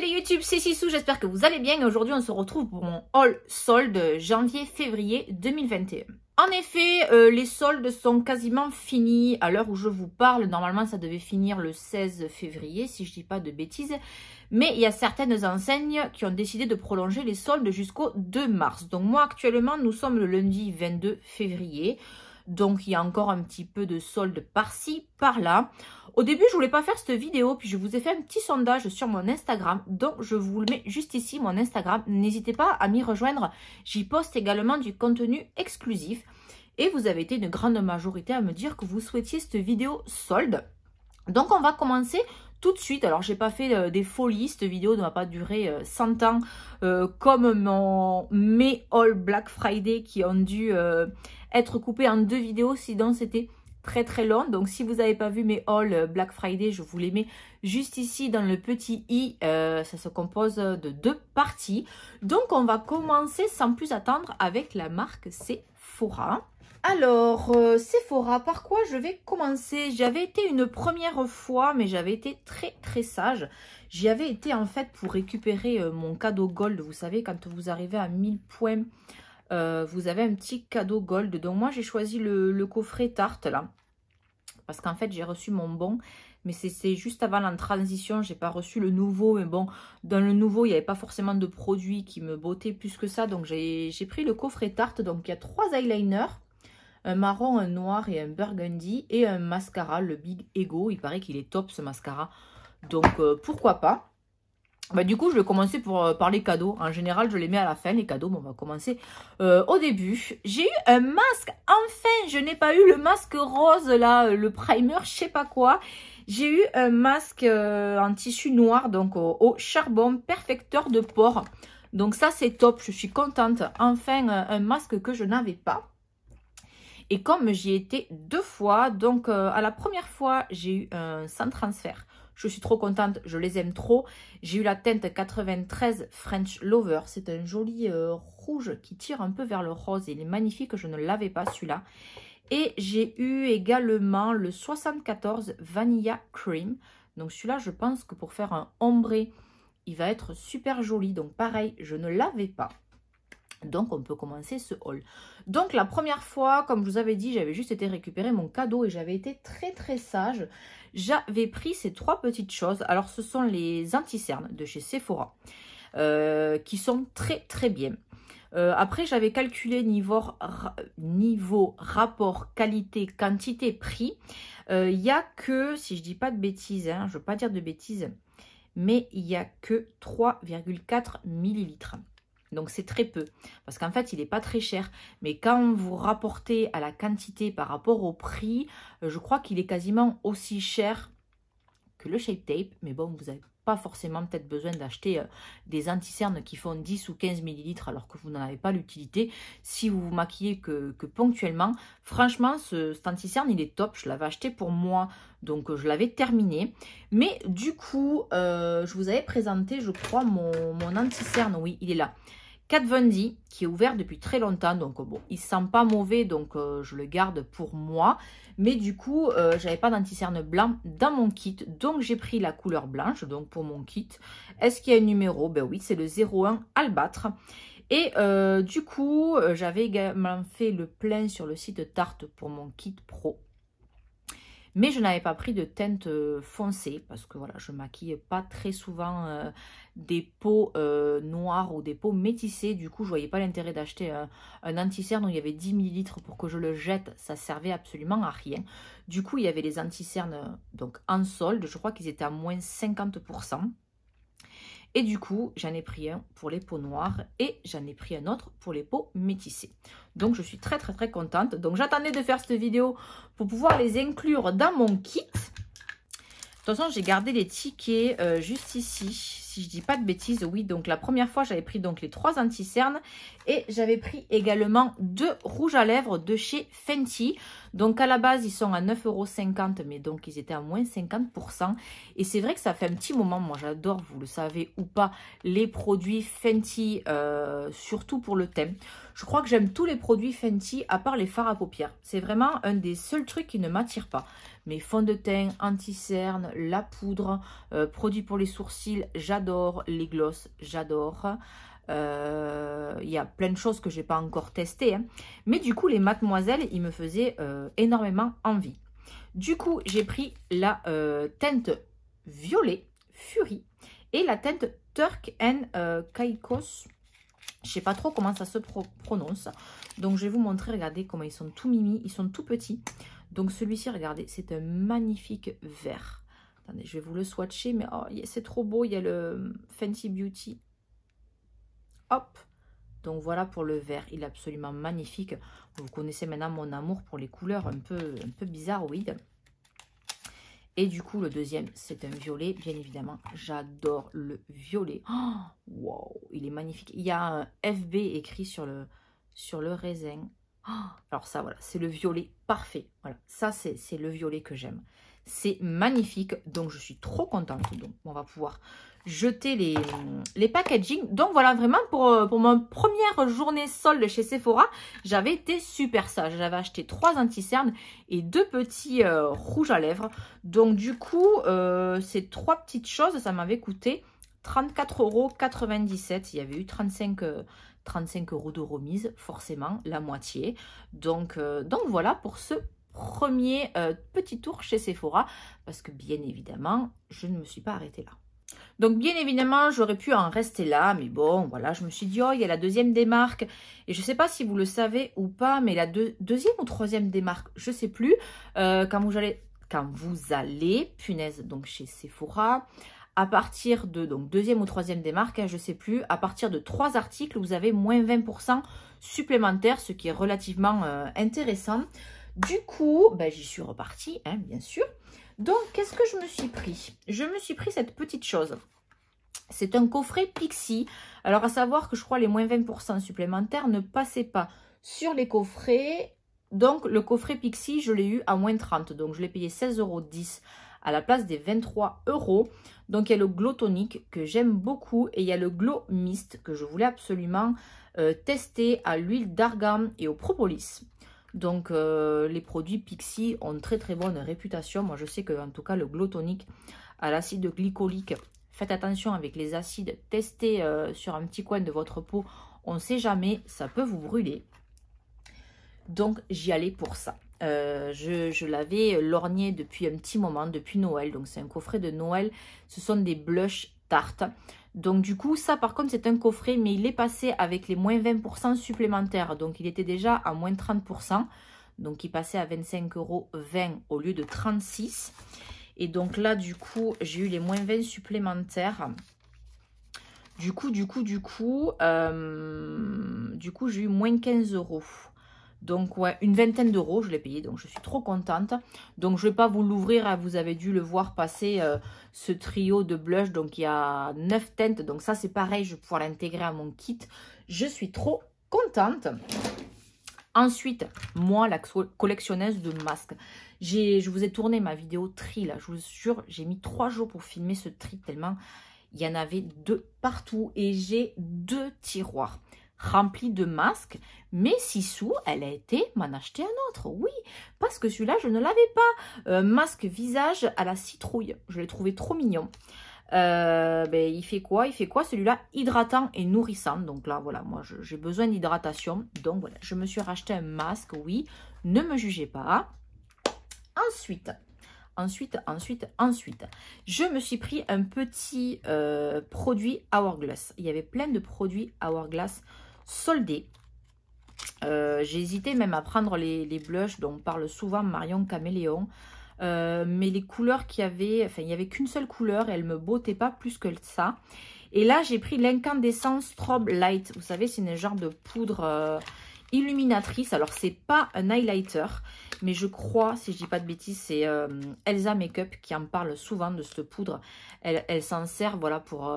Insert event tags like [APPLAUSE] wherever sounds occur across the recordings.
Salut YouTube, c'est Sissou, j'espère que vous allez bien. Aujourd'hui, on se retrouve pour mon haul solde janvier-février 2021. En effet, euh, les soldes sont quasiment finis à l'heure où je vous parle. Normalement, ça devait finir le 16 février, si je dis pas de bêtises. Mais il y a certaines enseignes qui ont décidé de prolonger les soldes jusqu'au 2 mars. Donc moi, actuellement, nous sommes le lundi 22 février. Donc il y a encore un petit peu de soldes par-ci, par-là. Au début, je ne voulais pas faire cette vidéo, puis je vous ai fait un petit sondage sur mon Instagram, donc je vous le mets juste ici, mon Instagram. N'hésitez pas à m'y rejoindre, j'y poste également du contenu exclusif. Et vous avez été une grande majorité à me dire que vous souhaitiez cette vidéo solde. Donc on va commencer tout de suite. Alors j'ai pas fait euh, des folies, cette vidéo ne va pas durer 100 euh, ans euh, comme mon mes All Black Friday qui ont dû être coupés en deux vidéos, sinon c'était très très long. Donc si vous n'avez pas vu mes hauls Black Friday, je vous les mets juste ici dans le petit i. Euh, ça se compose de deux parties. Donc on va commencer sans plus attendre avec la marque Sephora. Alors, euh, Sephora, par quoi je vais commencer J'avais été une première fois, mais j'avais été très très sage. J'y avais été en fait pour récupérer euh, mon cadeau gold. Vous savez, quand vous arrivez à 1000 points euh, vous avez un petit cadeau gold. Donc moi, j'ai choisi le, coffret tarte là. Parce qu'en fait, j'ai reçu mon bon. Mais c'est juste avant la transition, j'ai pas reçu le nouveau. Mais bon, dans le nouveau, il n'y avait pas forcément de produits qui me bottait plus que ça. Donc j'ai pris le coffret tarte. Donc il y a trois eyeliners. Un marron, un noir et un burgundy. Et un mascara, le Big Ego. Il paraît qu'il est top ce mascara. Donc euh, pourquoi pas bah, du coup, je vais commencer pour, parler euh, par les cadeaux. En général, je les mets à la fin, les cadeaux. on va commencer euh, au début. J'ai eu un masque. Enfin, je n'ai pas eu le masque rose, là, euh, le primer, je sais pas quoi. J'ai eu un masque en tissu noir, donc au charbon, perfecteur de porc. Donc ça, c'est top. Je suis contente. Enfin, un masque que je n'avais pas. Et comme j'y étais deux fois, donc à la première fois, j'ai eu un sans transfert. Je suis trop contente, je les aime trop. J'ai eu la teinte 93 French Lover. C'est un joli euh, rouge qui tire un peu vers le rose. Il est magnifique, je ne l'avais pas celui-là. Et j'ai eu également le 74 Vanilla Cream. Donc celui-là, je pense que pour faire un ombré, il va être super joli. Donc pareil, je ne l'avais pas. Donc, on peut commencer ce haul. Donc, la première fois, comme je vous avais dit, j'avais juste été récupérer mon cadeau et j'avais été très, très sage j'avais pris ces trois petites choses. Alors, ce sont les anti-cernes de chez Sephora, euh, qui sont très, très bien. Euh, après, j'avais calculé niveau, niveau rapport qualité-quantité-prix. Il euh, n'y a que, si je dis pas de bêtises, hein, je ne veux pas dire de bêtises, mais il n'y a que 3,4 millilitres. Donc c'est très peu, parce qu'en fait il n'est pas très cher. Mais quand vous rapportez à la quantité par rapport au prix, euh, je crois qu'il est quasiment aussi cher que le shape tape. Mais bon, vous n'avez pas forcément peut-être besoin d'acheter euh, des anti-cernes qui font 10 ou 15 millilitres alors que vous n'en avez pas l'utilité. Si vous vous maquillez que, ponctuellement, franchement ce, cet anti-cerne il est top. Je l'avais acheté pour moi, donc euh, je l'avais terminé. Mais du coup, je vous avais présenté je crois mon, mon anti-cerne, oui il est là. Kat qui est ouvert depuis très longtemps, donc euh, bon, il sent pas mauvais, donc euh, je le garde pour moi. Mais du coup, je euh, j'avais pas d'anticerne blanc dans mon kit, donc j'ai pris la couleur blanche, donc pour mon kit. Est-ce qu'il y a un numéro Ben oui, c'est le 01 Albâtre. Et du coup, j'avais également fait le plein sur le site Tarte pour mon kit pro. Mais je n'avais pas pris de teinte euh, foncée parce que voilà, je maquille pas très souvent euh, des peaux euh, noires ou des peaux métissées. Du coup, je voyais pas l'intérêt d'acheter un, anti-cerne où il y avait 10 ml pour que je le jette. Ça servait absolument à rien. Du coup, il y avait les anti-cernes donc en solde. Je crois qu'ils étaient à moins 50%. Et du coup, j'en ai pris un pour les peaux noires et j'en ai pris un autre pour les peaux métissées. Donc, je suis très, très, très contente. Donc, j'attendais de faire cette vidéo pour pouvoir les inclure dans mon kit. De toute façon, j'ai gardé les tickets euh, juste ici, si je dis pas de bêtises. Oui, donc la première fois, j'avais pris donc les trois anti-cernes et j'avais pris également deux rouges à lèvres de chez Fenty. Donc à la base, ils sont à 9,50€, mais donc ils étaient à moins 50%. Et c'est vrai que ça fait un petit moment, moi j'adore, vous le savez ou pas, les produits Fenty, euh, surtout pour le thème. Je crois que j'aime tous les produits Fenty, à part les fards à paupières. C'est vraiment un des seuls trucs qui ne m'attire pas. Mes fonds de teint, anti-cerne, la poudre, euh, produits pour les sourcils, j'adore. Les glosses, j'adore. Euh, il y a plein de choses que je n'ai pas encore testées. Hein. Mais du coup, les mademoiselles, ils me faisaient euh, énormément envie. Du coup, j'ai pris la euh, teinte violet Fury et la teinte Turk and Kaikos. Je sais pas trop comment ça se prononce. Donc, je vais vous montrer, regardez comment ils sont tout mimi, ils sont tout petits. Donc, celui-ci, regardez, c'est un magnifique vert. Attendez, je vais vous le swatcher, mais oh, c'est trop beau. Il y a le Fenty Beauty donc voilà pour le vert, il est absolument magnifique. Vous connaissez maintenant mon amour pour les couleurs un peu, un peu bizarroïdes. Et du coup, le deuxième, c'est un violet, bien évidemment. J'adore le violet. Oh, wow, il est magnifique. Il y a un FB écrit sur le, sur le raisin. Oh, alors ça, voilà, c'est le violet parfait. Voilà, ça, c'est le violet que j'aime. C'est magnifique, donc je suis trop contente. Donc, on va pouvoir jeter les, les packagings. Donc voilà, vraiment pour, euh, pour ma première journée solde chez Sephora, j'avais été super sage. J'avais acheté trois anti-cernes et deux petits euh, rouges à lèvres. Donc du coup, euh, ces trois petites choses, ça m'avait coûté 34,97€. Il y avait eu 35, 35 euros de remise, forcément, la moitié. Donc, donc voilà pour ce premier petit tour chez Sephora. Parce que bien évidemment, je ne me suis pas arrêtée là. Donc, bien évidemment, j'aurais pu en rester là, mais bon, voilà, je me suis dit, oh, il y a la deuxième démarque. Et je ne sais pas si vous le savez ou pas, mais la deuxième ou troisième démarque, je ne sais plus, euh, quand, vous allez, quand vous allez, punaise, donc chez Sephora, à partir de, donc deuxième ou troisième démarque, hein, je ne sais plus, à partir de trois articles, vous avez moins 20% supplémentaire, ce qui est relativement euh, intéressant. Du coup, ben, j'y suis repartie, hein, bien sûr. Donc, qu'est-ce que je me suis pris Je me suis pris cette petite chose. C'est un coffret Pixie. Alors, à savoir que je crois les moins 20% supplémentaires ne passaient pas sur les coffrets. Donc, le coffret Pixie, je l'ai eu à moins 30. Donc, je l'ai payé 16,10 euros à la place des 23 euros. Donc, il y a le Glow Tonic que j'aime beaucoup et il y a le Glow Mist que je voulais absolument euh, tester à l'huile d'argan et au propolis. Donc euh, les produits Pixie ont très très bonne réputation. Moi je sais que en tout cas le glotonique à l'acide glycolique, faites attention avec les acides, testez euh, sur un petit coin de votre peau, on ne sait jamais, ça peut vous brûler. Donc j'y allais pour ça. Euh, je, je l'avais lorgné depuis un petit moment, depuis Noël. Donc c'est un coffret de Noël. Ce sont des blushs tartes. Donc du coup, ça par contre, c'est un coffret, mais il est passé avec les moins 20% supplémentaires. Donc il était déjà à moins 30%. Donc il passait à 25,20 euros au lieu de 36. Et donc là, du coup, j'ai eu les moins 20 supplémentaires. Du coup, du coup, du coup, euh, du coup, j'ai eu moins 15 euros. Donc, ouais, une vingtaine d'euros, je l'ai payé. Donc, je suis trop contente. Donc, je ne vais pas vous l'ouvrir. Hein, vous avez dû le voir passer, euh, ce trio de blush. Donc, il y a 9 teintes. Donc, ça, c'est pareil. Je vais pouvoir l'intégrer à mon kit. Je suis trop contente. Ensuite, moi, la collectionneuse de masques. Je vous ai tourné ma vidéo tri, là. Je vous jure, j'ai mis trois jours pour filmer ce tri tellement il y en avait deux partout. Et j'ai deux tiroirs rempli de masques, mais sous, elle a été m'en acheter un autre, oui, parce que celui-là, je ne l'avais pas. Euh, masque visage à la citrouille, je l'ai trouvé trop mignon. Euh, ben, il fait quoi Il fait quoi celui-là Hydratant et nourrissant. Donc là, voilà, moi, j'ai besoin d'hydratation. Donc voilà, je me suis racheté un masque, oui. Ne me jugez pas. Ensuite, ensuite, ensuite, ensuite, je me suis pris un petit euh, produit Hourglass. Il y avait plein de produits Hourglass Soldé. Euh, j'ai hésité même à prendre les, blushs dont parle souvent Marion Caméléon. Euh, mais les couleurs qu'il y avait, enfin il n'y avait qu'une seule couleur, et elle me bottait pas plus que ça. Et là j'ai pris l'incandescence strobe light, vous savez c'est un genre de poudre euh, illuminatrice, alors c'est pas un highlighter, mais je crois, si je dis pas de bêtises, c'est Elsa Makeup qui en parle souvent de cette poudre, elle, elle s'en sert voilà pour,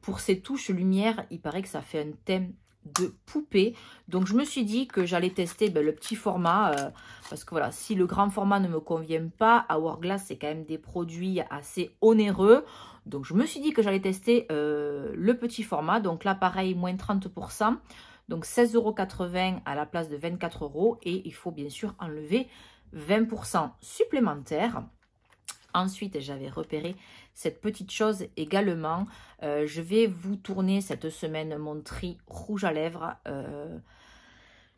pour ses touches lumière, il paraît que ça fait un thème de poupée. Donc je me suis dit que j'allais tester ben, le petit format. Euh, parce que voilà, si le grand format ne me convient pas, Hourglass c'est quand même des produits assez onéreux. Donc je me suis dit que j'allais tester euh, le petit format. Donc là pareil, moins 30%. Donc 16,80€ à la place de 24 euros. Et il faut bien sûr enlever 20% supplémentaires. Ensuite, j'avais repéré cette petite chose également. Euh, je vais vous tourner cette semaine mon tri rouge à lèvres. Euh,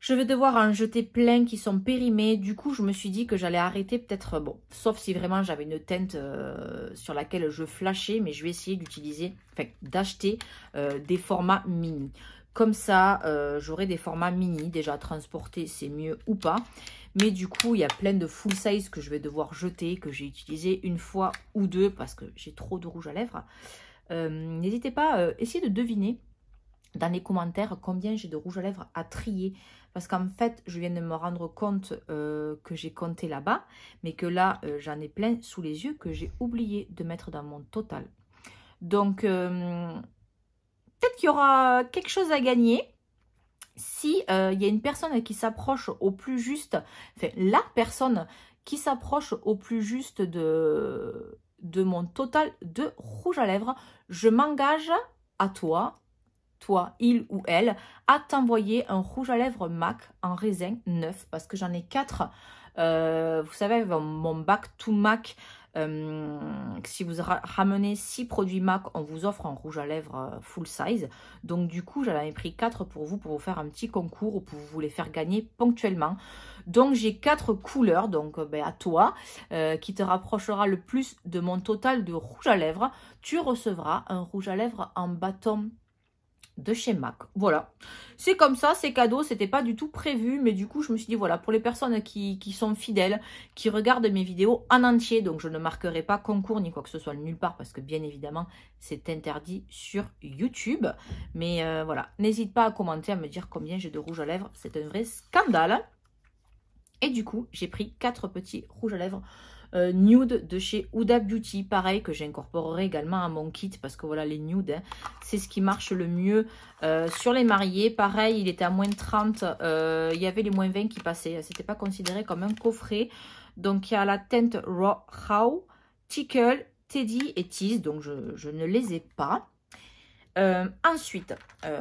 je vais devoir en jeter plein qui sont périmés. Du coup, je me suis dit que j'allais arrêter peut-être, bon, sauf si vraiment j'avais une teinte euh, sur laquelle je flashais, mais je vais essayer d'utiliser, enfin, d'acheter des formats mini. Comme ça, j'aurai des formats mini. Déjà, transporter, c'est mieux ou pas. Mais du coup, il y a plein de full size que je vais devoir jeter, que j'ai utilisé une fois ou deux parce que j'ai trop de rouge à lèvres. Euh, n'hésitez pas, à euh, essayez de deviner dans les commentaires combien j'ai de rouge à lèvres à trier. Parce qu'en fait, je viens de me rendre compte euh, que j'ai compté là-bas, mais que là, j'en ai plein sous les yeux que j'ai oublié de mettre dans mon total. Donc, peut-être qu'il y aura quelque chose à gagner si euh, il y a une personne qui s'approche au plus juste, enfin la personne qui s'approche au plus juste de, mon total de rouge à lèvres, je m'engage à toi, toi, il ou elle, à t'envoyer un rouge à lèvres MAC en raisin neuf parce que j'en ai quatre. Euh, vous savez, mon bac to MAC euh, si vous ramenez 6 produits MAC, on vous offre un rouge à lèvres euh, full size. Donc du coup, j'en pris 4 pour vous, pour vous faire un petit concours ou pour vous les faire gagner ponctuellement. Donc j'ai 4 couleurs, donc euh, ben, à toi, qui te rapprochera le plus de mon total de rouge à lèvres. Tu recevras un rouge à lèvres en bâton de chez MAC. Voilà, c'est comme ça, c'est cadeau, c'était pas du tout prévu, mais du coup je me suis dit voilà, pour les personnes qui, qui, sont fidèles, qui regardent mes vidéos en entier, donc je ne marquerai pas concours ni quoi que ce soit nulle part, parce que bien évidemment c'est interdit sur YouTube, mais euh, voilà, n'hésite pas à commenter, à me dire combien j'ai de rouge à lèvres, c'est un vrai scandale. Et du coup, j'ai pris quatre petits rouges à lèvres euh, nude de chez Huda Beauty, pareil, que j'incorporerai également à mon kit, parce que voilà, les nudes, hein, c'est ce qui marche le mieux euh, sur les mariés. Pareil, il était à moins 30, euh, il y avait les moins 20 qui passaient, hein. c'était pas considéré comme un coffret. Donc, il y a la teinte Raw, Tickle, Teddy et Tease, donc je, ne les ai pas. ensuite,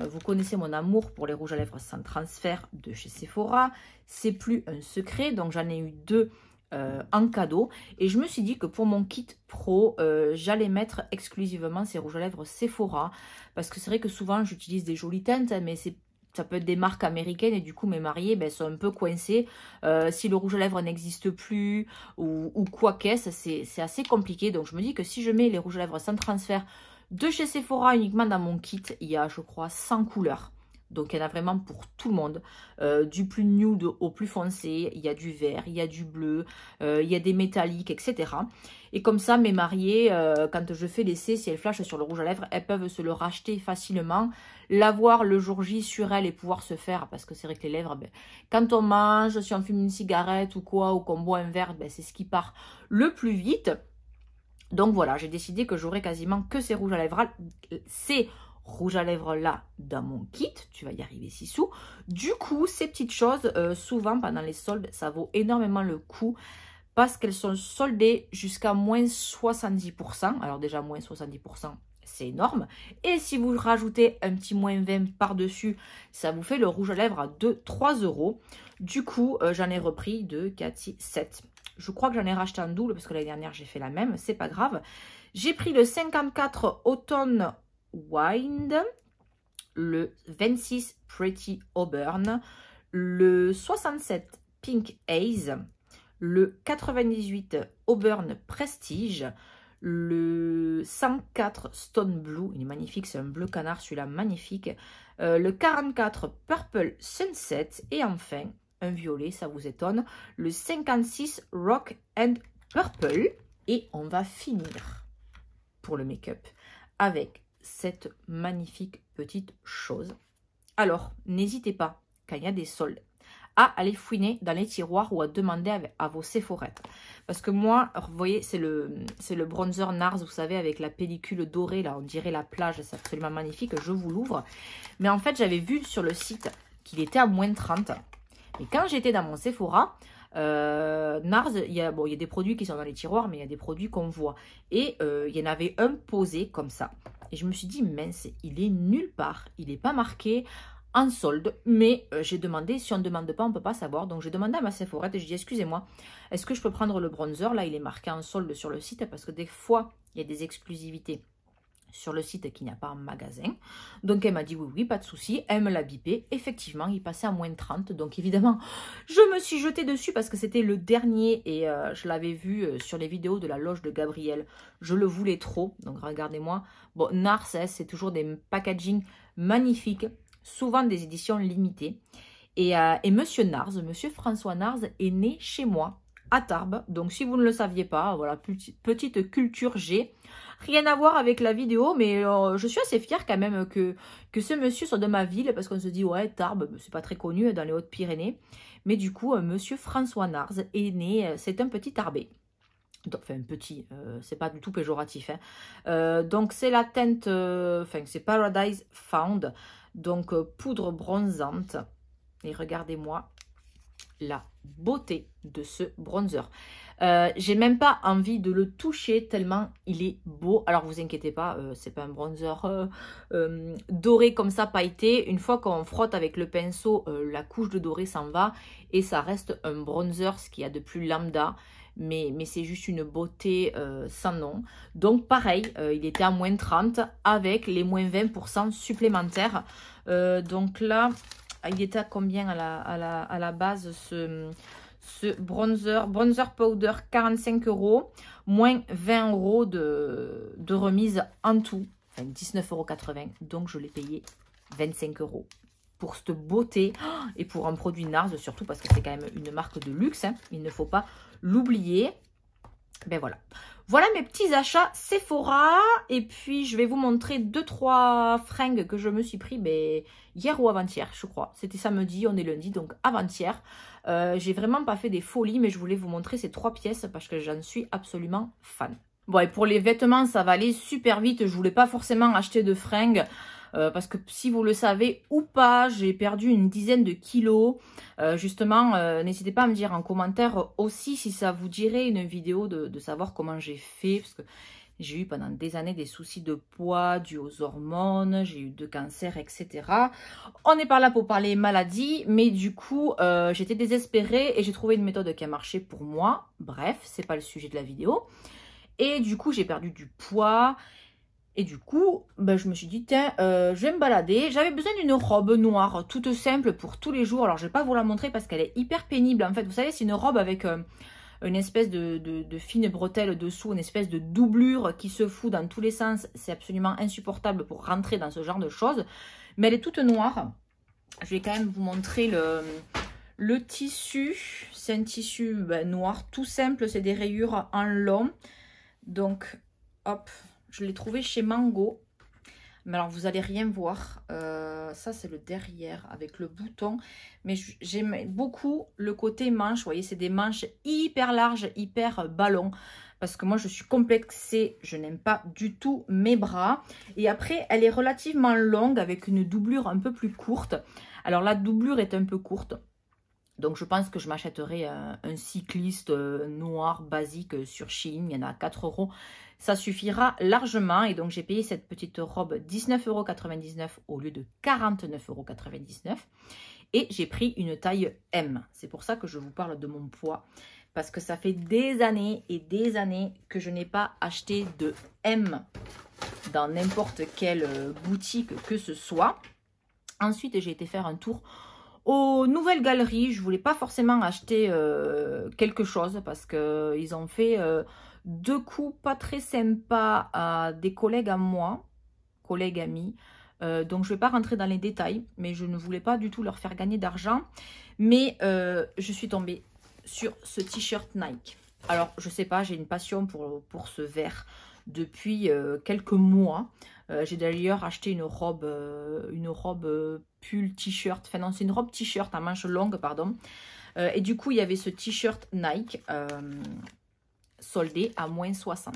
vous connaissez mon amour pour les rouges à lèvres sans transfert de chez Sephora. C'est plus un secret, donc j'en ai eu deux euh, en cadeau. Et je me suis dit que pour mon kit pro, euh, j'allais mettre exclusivement ces rouges à lèvres Sephora. Parce que c'est vrai que souvent, j'utilise des jolies teintes, hein, mais c'est ça peut être des marques américaines et du coup mes mariés ben, sont un peu coincés. Euh, si le rouge à lèvres n'existe plus ou, ou quoi qu'est-ce, c'est assez compliqué. Donc je me dis que si je mets les rouges à lèvres sans transfert de chez Sephora uniquement dans mon kit, il y a je crois 100 couleurs. Donc, il y en a vraiment pour tout le monde. Euh, du plus nude au plus foncé, il y a du vert, il y a du bleu, euh, il y a des métalliques, etc. Et comme ça, mes mariées, euh, quand je fais l'essai, si elles flashent sur le rouge à lèvres, elles peuvent se le racheter facilement, l'avoir le jour J sur elles et pouvoir se faire. Parce que c'est vrai que les lèvres, ben, quand on mange, si on fume une cigarette ou quoi, ou qu'on boit un verre, ben, c'est ce qui part le plus vite. Donc voilà, j'ai décidé que j'aurais quasiment que ces rouges à lèvres, C'est rouge à lèvres là dans mon kit. Tu vas y arriver, sous. Du coup, ces petites choses, euh, souvent pendant les soldes, ça vaut énormément le coup parce qu'elles sont soldées jusqu'à moins 70%. Alors déjà, moins 70%, c'est énorme. Et si vous rajoutez un petit moins 20 par-dessus, ça vous fait le rouge à lèvres à 2-3 euros. Du coup, euh, j'en ai repris de Cathy 7. Je crois que j'en ai racheté en double parce que l'année dernière, j'ai fait la même. C'est pas grave. J'ai pris le 54 automne Wind, le 26 Pretty Auburn, le 67 Pink Haze, le 98 Auburn Prestige, le 104 Stone Blue, il est magnifique, c'est un bleu canard celui-là, magnifique, euh, le 44 Purple Sunset et enfin un violet, ça vous étonne, le 56 Rock and Purple et on va finir pour le make-up avec cette magnifique petite chose. Alors, n'hésitez pas, quand il y a des soldes, à aller fouiner dans les tiroirs ou à demander à, vos Sephora. Parce que moi, vous voyez, c'est le, le bronzer NARS, vous savez, avec la pellicule dorée, là, on dirait la plage, c'est absolument magnifique, je vous l'ouvre. Mais en fait, j'avais vu sur le site qu'il était à moins 30. Et quand j'étais dans mon Sephora, euh, Nars, il y, a, bon, il y a des produits qui sont dans les tiroirs, mais il y a des produits qu'on voit. Et euh, il y en avait un posé comme ça. Et je me suis dit, mince, il est nulle part. Il n'est pas marqué en solde. Mais euh, j'ai demandé, si on ne demande pas, on ne peut pas savoir. Donc j'ai demandé à ma Sephora et je dit, excusez-moi, est-ce que je peux prendre le bronzer Là, il est marqué en solde sur le site parce que des fois, il y a des exclusivités sur le site qui n'y a pas un magasin. Donc elle m'a dit oui, oui, pas de souci. Elle me l'a bipé. Effectivement, il passait à moins de 30. Donc évidemment, je me suis jetée dessus parce que c'était le dernier et euh, je l'avais vu euh, sur les vidéos de la loge de Gabriel. Je le voulais trop. Donc regardez-moi. Bon, Nars, c'est toujours des packaging magnifiques, souvent des éditions limitées. Euh, et, Monsieur Nars, Monsieur François Nars est né chez moi à Tarbes. Donc si vous ne le saviez pas, voilà, petite culture G. Rien à voir avec la vidéo, mais euh, je suis assez fière quand même que, que ce monsieur soit de ma ville, parce qu'on se dit, ouais, Tarbes, c'est pas très connu hein, dans les Hautes-Pyrénées. Mais du coup, un euh, monsieur François Nars est né, euh, c'est un petit Tarbé. Enfin, un petit, c'est pas du tout péjoratif. Hein. donc, c'est la teinte, enfin, c'est Paradise Found, donc poudre bronzante. Et regardez-moi la beauté de ce bronzer. Euh, j'ai même pas envie de le toucher tellement il est beau. Alors vous inquiétez pas, euh, c'est pas un bronzer euh, doré comme ça, pailleté. Une fois qu'on frotte avec le pinceau, la couche de doré s'en va et ça reste un bronzer, ce qu'il y a de plus lambda. Mais, mais c'est juste une beauté sans nom. Donc pareil, il était à moins 30 avec les moins 20% supplémentaires. donc là, il était à combien à la, la, à la base ce ce bronzer, bronzer powder 45 euros, moins 20 euros de, remise en tout, enfin 19,80 euros, donc je l'ai payé 25 euros pour cette beauté [GASPS] et pour un produit Nars, surtout parce que c'est quand même une marque de luxe, hein, il ne faut pas l'oublier. Ben voilà. Voilà mes petits achats Sephora. Et puis, je vais vous montrer deux trois fringues que je me suis pris ben, hier ou avant-hier, je crois. C'était samedi, on est lundi, donc avant-hier. Euh, j'ai vraiment pas fait des folies, mais je voulais vous montrer ces trois pièces parce que j'en suis absolument fan. Bon, et pour les vêtements, ça va aller super vite. Je voulais pas forcément acheter de fringues. Euh, parce que si vous le savez ou pas, j'ai perdu une dizaine de kilos. Euh, justement, n'hésitez pas à me dire en commentaire aussi si ça vous dirait une vidéo de, de savoir comment j'ai fait. Parce que j'ai eu pendant des années des soucis de poids dus aux hormones, j'ai eu de cancer, etc. On n'est pas là pour parler maladie, mais du coup, euh, j'étais désespérée et j'ai trouvé une méthode qui a marché pour moi. Bref, c'est pas le sujet de la vidéo. Et du coup, j'ai perdu du poids. Et du coup, ben, je me suis dit, tiens, euh, je vais me balader. J'avais besoin d'une robe noire, toute simple, pour tous les jours. Alors, je vais pas vous la montrer parce qu'elle est hyper pénible. En fait, vous savez, c'est une robe avec... Euh, une espèce de, fine bretelle dessous, une espèce de doublure qui se fout dans tous les sens. C'est absolument insupportable pour rentrer dans ce genre de choses. Mais elle est toute noire. Je vais quand même vous montrer le, le tissu. C'est un tissu ben, noir, tout simple. C'est des rayures en long. Donc, hop, je l'ai trouvé chez Mango. Mais alors, vous allez rien voir. Euh, ça, c'est le derrière avec le bouton. Mais j'aime beaucoup le côté manche. Vous voyez, c'est des manches hyper larges, hyper ballon. Parce que moi, je suis complexée. Je n'aime pas du tout mes bras. Et après, elle est relativement longue avec une doublure un peu plus courte. Alors, la doublure est un peu courte. Donc je pense que je m'achèterai euh, un, cycliste euh, noir basique euh, sur chine. Il y en a 4 euros. Ça suffira largement. Et donc j'ai payé cette petite robe 19,99 euros au lieu de 49,99 euros. Et j'ai pris une taille M. C'est pour ça que je vous parle de mon poids. Parce que ça fait des années et des années que je n'ai pas acheté de M dans n'importe quelle boutique que ce soit. Ensuite, j'ai été faire un tour aux nouvelles galeries, je voulais pas forcément acheter euh, quelque chose parce qu'ils euh, ont fait euh, deux coups pas très sympas à des collègues à moi, collègues amis. donc je ne vais pas rentrer dans les détails, mais je ne voulais pas du tout leur faire gagner d'argent. Mais je suis tombée sur ce t-shirt Nike. Alors je sais pas, j'ai une passion pour, pour ce vert depuis euh, quelques mois. Euh, j'ai d'ailleurs acheté une robe, euh, une robe pull t-shirt, enfin non c'est une robe t-shirt à manches longues pardon. et du coup il y avait ce t-shirt Nike soldé à moins 60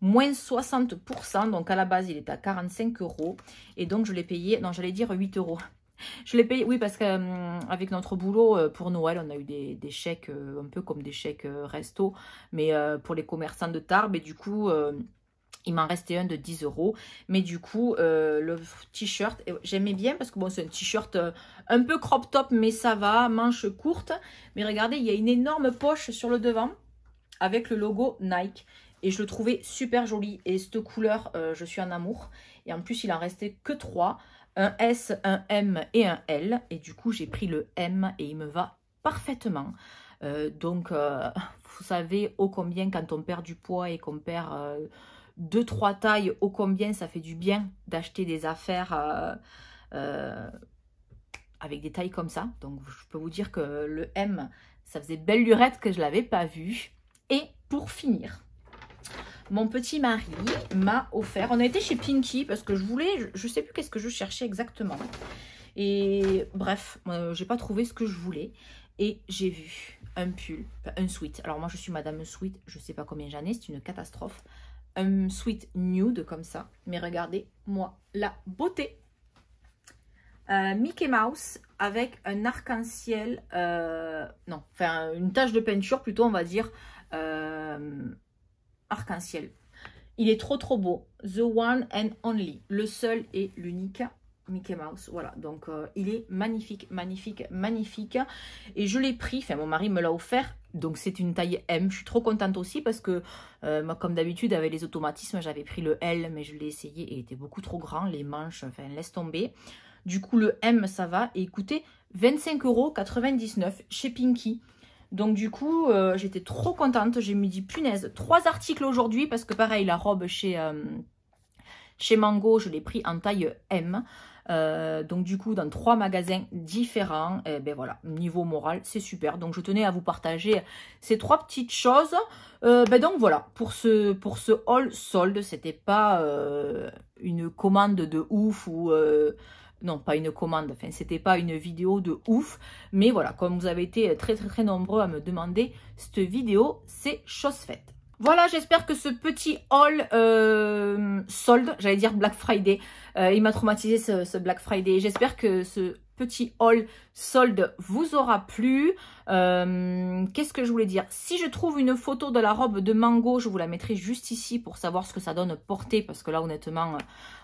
moins 60%. Donc, à la base, il est à 45 euros. Et donc, je l'ai payé, non, j'allais dire 8 euros. [LAUGHS] Je l'ai payé, oui, parce qu'avec notre boulot, pour Noël, on a eu des, chèques, un peu comme des chèques resto, mais pour les commerçants de Tarbes. Et du coup, il m'en restait un de 10 euros. Mais du coup, euh, le t-shirt, j'aimais bien parce que bon, c'est un t-shirt euh, un peu crop top, mais ça va, manche courte. Mais regardez, il y a une énorme poche sur le devant avec le logo Nike. Et je le trouvais super joli. Et cette couleur, euh, je suis en amour. Et en plus, il en restait que 3. Un S, un M et un L. Et du coup, j'ai pris le M et il me va parfaitement. donc, vous savez ô combien quand on perd du poids et qu'on perd deux, trois tailles, ô combien ça fait du bien d'acheter des affaires euh, euh, avec des tailles comme ça. Donc, je peux vous dire que le M, ça faisait belle lurette que je ne l'avais pas vu. Et pour finir, mon petit mari m'a offert, on a été chez Pinky parce que je voulais, je ne sais plus qu'est-ce que je cherchais exactement. Et bref, euh, je n'ai pas trouvé ce que je voulais. Et j'ai vu un pull, un sweat. Alors moi, je suis madame sweat, je ne sais pas combien j'en ai, c'est une catastrophe un nude comme ça. Mais regardez, moi, la beauté. Euh, Mickey Mouse avec un arc-en-ciel, euh, non, enfin une tache de peinture plutôt, on va dire, euh, arc-en-ciel. Il est trop trop beau. The one and only, le seul et l'unique. Mickey Mouse, voilà, donc euh, il est magnifique, magnifique, magnifique, et je l'ai pris, enfin mon mari me l'a offert, donc c'est une taille M, je suis trop contente aussi parce que, euh, moi, comme d'habitude avec les automatismes, j'avais pris le L, mais je l'ai essayé et il était beaucoup trop grand, les manches, enfin laisse tomber, du coup le M ça va, et écoutez, 25,99€ chez Pinky, donc du coup, euh, j'étais trop contente. J'ai me dit, punaise, trois articles aujourd'hui parce que pareil, la robe chez, chez Mango, je l'ai pris en taille M. Euh, donc du coup, dans trois magasins différents, et eh ben voilà, niveau moral, c'est super. Donc je tenais à vous partager ces trois petites choses. Euh, ben donc voilà, pour ce, pour ce haul solde, c'était pas euh, une commande de ouf ou non pas une commande, enfin c'était pas une vidéo de ouf, mais voilà, comme vous avez été très très très nombreux à me demander, cette vidéo c'est chose faite. Voilà, j'espère que ce petit haul euh, solde, j'allais dire Black Friday, euh, il m'a traumatisé ce, ce Black Friday. J'espère que ce petit haul solde vous aura plu. Euh, qu'est-ce que je voulais dire Si je trouve une photo de la robe de Mango, je vous la mettrai juste ici pour savoir ce que ça donne portée. Parce que là, honnêtement, euh,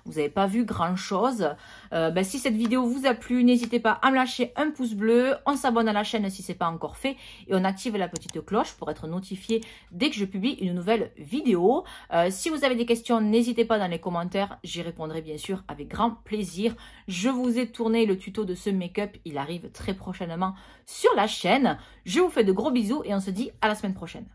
vous n'avez pas vu grand-chose. Euh, ben, si cette vidéo vous a plu, n'hésitez pas à me lâcher un pouce bleu. On s'abonne à la chaîne si ce n'est pas encore fait. Et on active la petite cloche pour être notifié dès que je publie une nouvelle vidéo. si vous avez des questions, n'hésitez pas dans les commentaires. J'y répondrai bien sûr avec grand plaisir. Je vous ai tourné le tuto de ce make-up, il arrive très prochainement sur la chaîne. Je vous fais de gros bisous et on se dit à la semaine prochaine.